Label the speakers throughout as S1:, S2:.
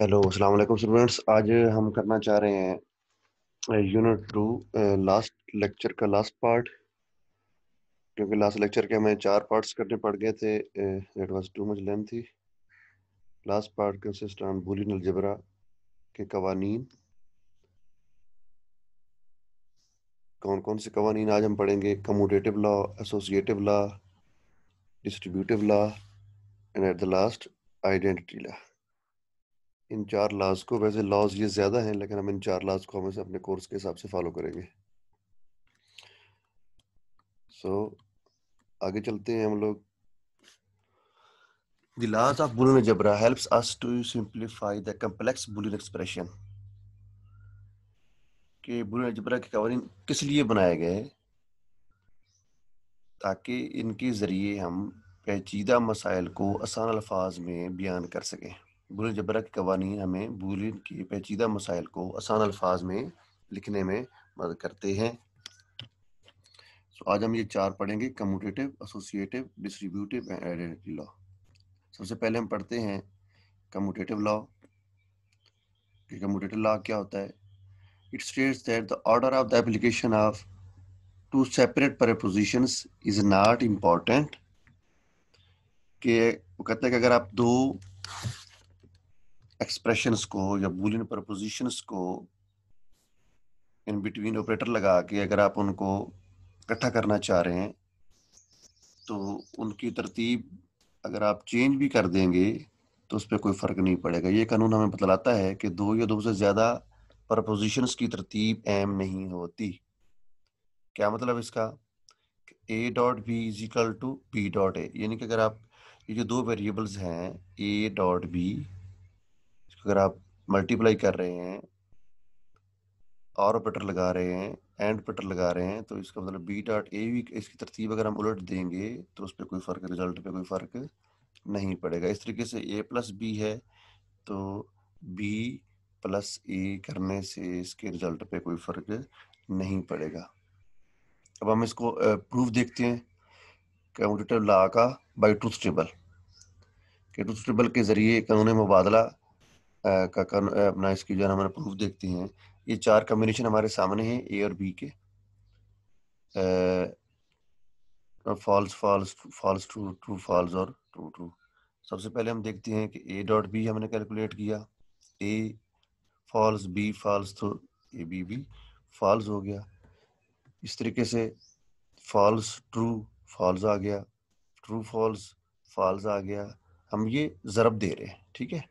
S1: Hello अस्सलाम वालेकुम students आज हम करना चाह रहे हैं यूनिट टू लास्ट लेक्चर का लास्ट पार्ट क्योंकि लास्ट लेक्चर के हमें चार पार्ट्स करने पड़ गए थे it was too much lengthy last part consist on Boolean algebra के कवानीन कौन कौन से कवानीन आज हम पढ़ेंगे commutative law associative law distributive law and at the last identity law इन चार लॉज को वैसे लॉज ये ज़्यादा हैं लेकिन हम इन चार लॉज को हमें अपने कोर्स के हिसाब से फॉलो करेंगे सो so, आगे चलते हैं हम लोग the laws of Boolean algebra helps us to simplify the complex Boolean expression के बुलियन algebra के कवरिंग किस लिए बनाए गए ताकि इनके ज़रिए हम पेचीदा मसाइल को आसान अल्फाज में बयान कर सकें बुल जबरा के कवानी हमें बूलियन के पेचीदा मसाइल को आसान अल्फाज में लिखने में मदद करते हैं तो आज हम ये चार पढ़ेंगे commutative associative distributive and law सबसे पहले हम पढ़ते हैं कम्यूटेटिव लॉ कि कम्यूटेटिव लॉ क्या होता है it states that the order of the application of two separate proposition is not important के वो कहते हैं कि अगर आप दो एक्सप्रेशंस को या बुलियन प्रपोजिशंस को इन बिटवीन ऑपरेटर लगा के अगर आप उनको इकट्ठा करना चाह रहे हैं तो उनकी तरतीब अगर आप चेंज भी कर देंगे तो उस पर कोई फ़र्क नहीं पड़ेगा ये कानून हमें बतलाता है कि दो या दो से ज़्यादा प्रपोजिशंस की तरतीब एम नहीं होती क्या मतलब इसका A dot B is equal to B dot A यानी कि अगर आप ये जो दो वेरिएबल्स हैं ए डॉट बी अगर आप मल्टीप्लाई कर रहे हैं और ऑपरेटर लगा रहे हैं एंड ऑपरेटर लगा रहे हैं तो इसका मतलब बी डॉट ए भी इसकी तरतीब अगर हम उलट देंगे तो उस पर कोई फ़र्क रिजल्ट पे कोई फ़र्क नहीं पड़ेगा इस तरीके से ए प्लस बी है तो बी प्लस ए करने से इसके रिजल्ट पे कोई फ़र्क नहीं पड़ेगा अब हम इसको प्रूफ देखते हैं कम्यूटेटिव ला का बाई ट्रूथ टेबल के ट्रूथ टेबल के ज़रिए कानून मुबादला का कर, अपना इसकी जो है हमारे प्रूफ देखते हैं ये चार कम्बिनेशन हमारे सामने हैं ए और बी के false false false true true false और ट्रू ट्रू सबसे पहले हम देखते हैं कि ए डॉट बी हमने कैलकुलेट किया ए फॉल्स बी फॉल्स तो ए बी बी फॉल्स हो गया इस तरीके से फॉल्स ट्रू फॉल्स आ गया ट्रू फॉल्स फॉल्स आ गया हम ये ज़रब दे रहे हैं ठीक है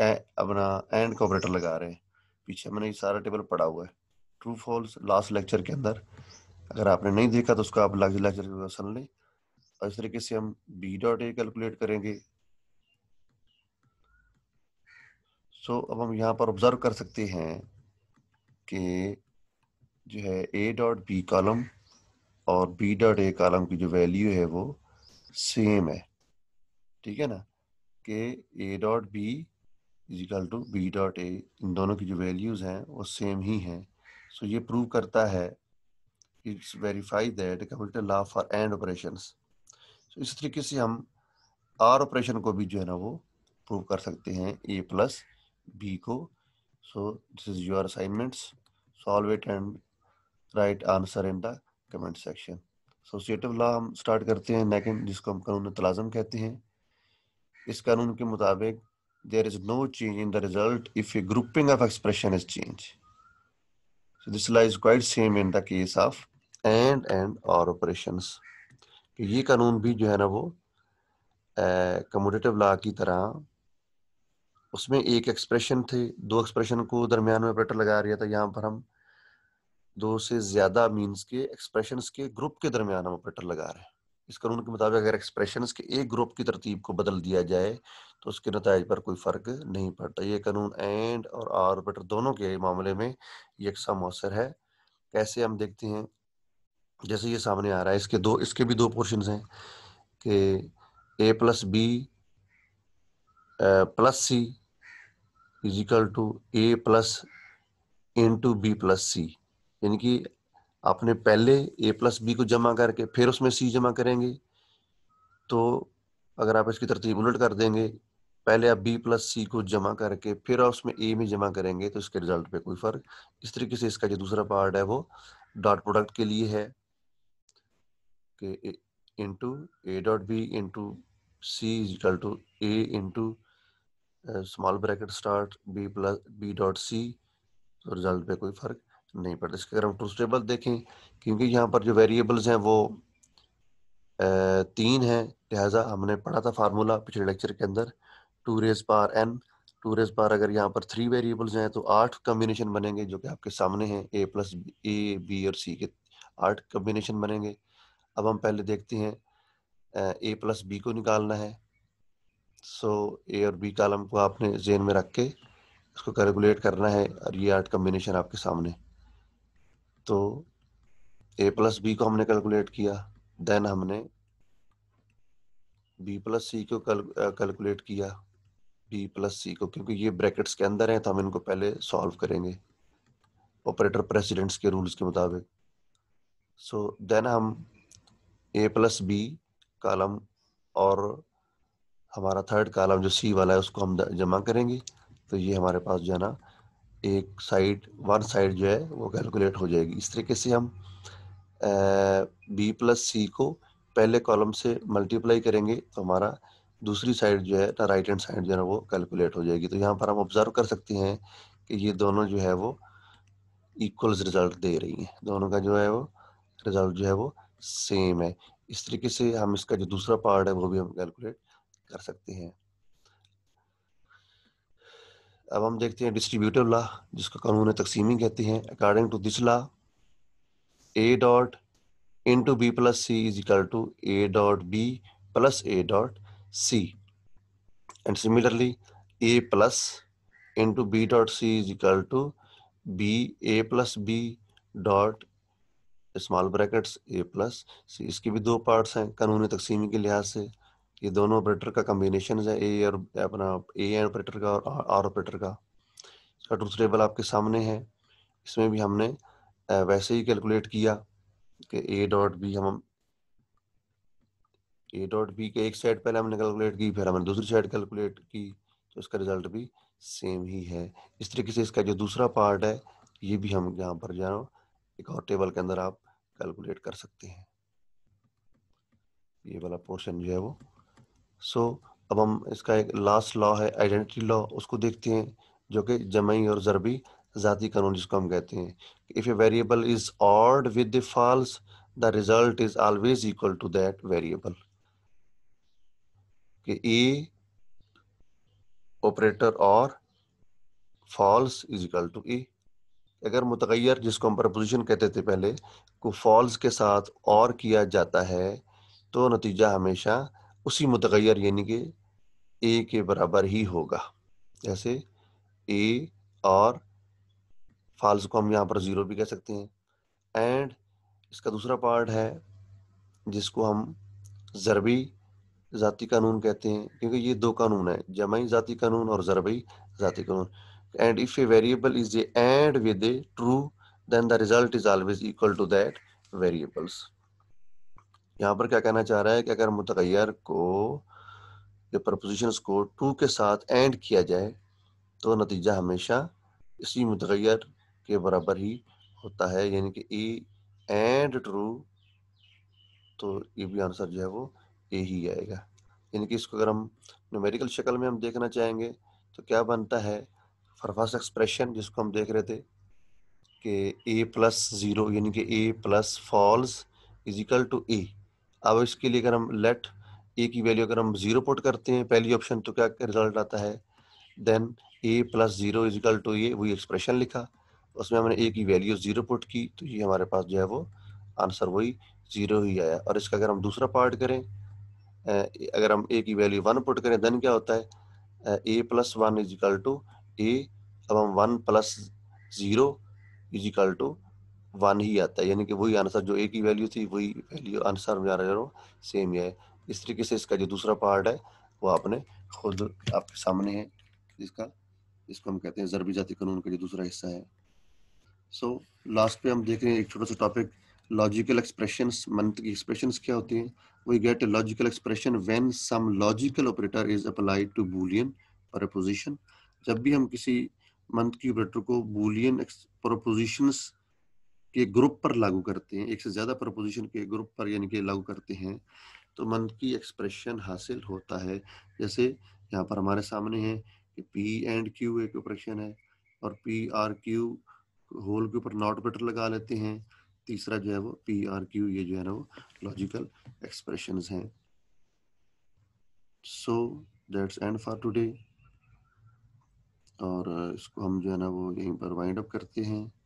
S1: अपना एंड का ऑपरेटर लगा रहे हैं पीछे मैंने ये सारा टेबल पड़ा हुआ है ट्रू फॉल्स लास्ट लेक्चर के अंदर अगर आपने नहीं देखा तो उसका आप लास्ट लेक्चर के सुन लें और इस तरीके से हम बी डॉट ए कैलकुलेट करेंगे सो so, अब हम यहाँ पर ऑब्जर्व कर सकते हैं कि जो है ए डॉट बी कॉलम और बी डॉट ए कॉलम की जो वैल्यू है वो सेम है ठीक है ना कि A dot B is equal to B dot A इन दोनों की जो वैल्यूज़ हैं वो सेम ही हैं सो so ये प्रूव करता है it's verify that computer law for and operation so इस तरीके से हम आर ऑपरेशन को भी जो है ना वो प्रूव कर सकते हैं ए प्लस बी को so this is your assignments solve it and write answer in the comment section associative law हम स्टार्ट करते हैं नेकेंड जिसको हम कानून तलाजम कहते हैं इस कानून के मुताबिक there is no change in the result if a grouping of expression is changed. So this lies quite same in the case of and and or operations. कि ये कानून भी जो है ना वो कमोडेटिव लॉ की तरह उसमें एक एक्सप्रेशन थे दो एक्सप्रेशन को दरमियान में ऑपरेटर लगा रहा था यहाँ पर हम दो से ज्यादा मीन्स के एक्सप्रेशन के ग्रुप के दरमियान हम ऑपरेटर लगा रहे हैं इस कानून के मुताबिक अगर एक्सप्रेशन के एक ग्रुप की तरतीब को बदल दिया जाए तो उसके नतज पर कोई फ़र्क नहीं पड़ता ये कानून एंड और आर्बिटर दोनों के मामले में यकसा मौसर है कैसे हम देखते हैं जैसे ये सामने आ रहा है इसके दो इसके भी दो पोर्शन हैं कि A plus B plus C is equal to A plus into B plus C यानी कि आपने पहले ए प्लस बी को जमा करके फिर उसमें सी जमा करेंगे तो अगर आप इसकी तरतीब उलट कर देंगे पहले आप बी प्लस सी को जमा करके फिर आप उसमें ए में जमा करेंगे तो इसके रिजल्ट पे कोई फर्क इस तरीके से इसका जो दूसरा पार्ट है वो डॉट प्रोडक्ट के लिए है कि into A dot B into C is equal to A into small bracket start B plus B dot C तो रिजल्ट पे कोई फर्क नहीं पड़ता इसके अगर हम ट्रूथ टेबल देखें क्योंकि यहाँ पर जो वेरिएबल्स हैं वो तीन हैं लिहाजा हमने पढ़ा था फार्मूला पिछले लेक्चर के अंदर two raise power N two raise power अगर यहाँ पर थ्री वेरिएबल्स हैं तो आठ कम्बिनेशन बनेंगे जो कि आपके सामने हैं ए प्लस ए बी और सी के आठ कम्बिनेशन बनेंगे अब हम पहले देखते हैं ए प्लस बी को निकालना है सो so, ए और बी कालम को आपने जेन में रख के इसको कैलकुलेट करना है और ये आठ कम्बिनेशन आपके सामने तो ए प्लस बी को हमने कैलकुलेट किया देन हमने बी प्लस सी को कैलकुलेट किया बी प्लस सी को क्योंकि ये ब्रैकेट्स के अंदर हैं तो हम इनको पहले सॉल्व करेंगे ऑपरेटर प्रेसिडेंट्स के रूल्स के मुताबिक सो so, देन हम ए प्लस बी कालम और हमारा थर्ड कालम जो सी वाला है उसको हम जमा करेंगे तो ये हमारे पास जाना है एक साइड वन साइड जो है वो कैलकुलेट हो जाएगी इस तरीके से हम बी प्लस सी को पहले कॉलम से मल्टीप्लाई करेंगे तो हमारा दूसरी साइड जो है ना राइट हैंड साइड जो है वो कैलकुलेट हो जाएगी तो यहाँ पर हम ऑब्जर्व कर सकते हैं कि ये दोनों जो है वो इक्वल्स रिजल्ट दे रही हैं दोनों का जो है वो रिजल्ट जो है वो सेम है इस तरीके से हम इसका जो दूसरा पार्ट है वो भी हम कैलकुलेट कर सकते हैं अब हम देखते हैं डिस्ट्रीब्यूटिव लॉ जिसको कानून तकसीमी कहते हैं according to this law A dot into B plus C is equal to A dot B plus A dot C and similarly A plus into B dot C is equal to B A plus B dot small brackets A plus C इसके भी दो parts हैं कानून तकसीमी के लिहाज से ये दोनों ऑपरेटर का कम्बिनेशन है ए और अपना ए एंड ऑपरेटर का और आर ऑपरेटर का इसका ट्रूथ टेबल आपके सामने है इसमें भी हमने वैसे ही कैलकुलेट किया कि ए डॉट बी हम ए डॉट बी के एक साइड पहले हमने कैलकुलेट की फिर हमने दूसरी साइड कैलकुलेट की तो इसका रिजल्ट भी सेम ही है इस तरीके से इसका जो दूसरा पार्ट है ये भी हम यहाँ पर जो एक और टेबल के अंदर आप कैलकुलेट कर सकते हैं ये वाला पोर्शन जो है वो सो so, अब हम इसका एक लास्ट लॉ है आइडेंटिटी लॉ उसको देखते हैं जो कि जमई और ज़रबी ज़ाती कानून जिसको हम कहते हैं if a variable is ORed with the false the result is always equal to that variable कि ए ऑपरेटर और false is equal to A अगर मुतगैर जिसको हम प्रपोजिशन कहते थे पहले को फॉल्स के साथ और किया जाता है तो नतीजा हमेशा उसी मुतगैर यानी कि ए के बराबर ही होगा जैसे ए और फाल्स को हम यहाँ पर ज़ीरो भी कह सकते हैं एंड इसका दूसरा पार्ट है जिसको हम ज़रबी ज़ाती कानून कहते हैं क्योंकि ये दो कानून है जमाई ज़ाती कानून और ज़रबी ज़ाती कानून and if a variable is a and with a true then the result is always equal to that variables यहाँ पर क्या कहना चाह रहा है कि अगर मुतगैर को प्रपोजिशन को टू के साथ एंड किया जाए तो नतीजा हमेशा इसी मुतगैर के बराबर ही होता है यानी कि ए एंड ट्रू तो ये भी आंसर जो है वो ए ही आएगा यानी कि इसको अगर हम न्यूमेरिकल शक्ल में हम देखना चाहेंगे तो क्या बनता है फरफास्ट एक्सप्रेशन जिसको हम देख रहे थे कि ए प्लस ज़ीरो यानी कि A plus false is equal to A अब इसके लिए अगर हम लेट ए की वैल्यू अगर हम जीरो पुट करते हैं पहली ऑप्शन तो क्या रिजल्ट आता है then A plus zero is equal to ये वही एक्सप्रेशन लिखा उसमें हमने ए की वैल्यू जीरो पुट की तो ये हमारे पास जो है वो आंसर वही जीरो ही आया और इसका अगर हम दूसरा पार्ट करें अगर हम ए की वैल्यू वन पुट करें देन क्या होता है A plus one is equal to A अब हम one plus zero is equal to one ही आता है यानी कि वही आंसर जो ए की वैल्यू थी वही वैल्यू आंसर में आ रहा है सेम ही है इस तरीके से इसका जो दूसरा पार्ट है वो आपने खुद आपके सामने है इसका इसको हम कहते हैं जरबी जाति कानून का जो दूसरा हिस्सा है सो so, लास्ट पे हम देख रहे हैं एक छोटा सा टॉपिक लॉजिकल एक्सप्रेशन मंथ की एक्सप्रेशन क्या होती हैं we get a logical expression when some logical operator is applied to boolean proposition जब भी हम किसी मंथ की ऑपरेटर को बुलियन प्रोपोजिशंस के ग्रुप पर लागू करते हैं एक से ज़्यादा प्रपोजिशन के ग्रुप पर यानी कि लागू करते हैं तो मन की एक्सप्रेशन हासिल होता है जैसे यहाँ पर हमारे सामने है कि पी एंड क्यू एक ऑपरेशन है और पी आर क्यू होल के ऊपर नॉट बेटर लगा लेते हैं तीसरा जो है वो पी आर क्यू ये जो है ना वो लॉजिकल एक्सप्रेशन हैं so that's end for today और इसको हम जो है ना वो यहीं पर वाइंड अप करते हैं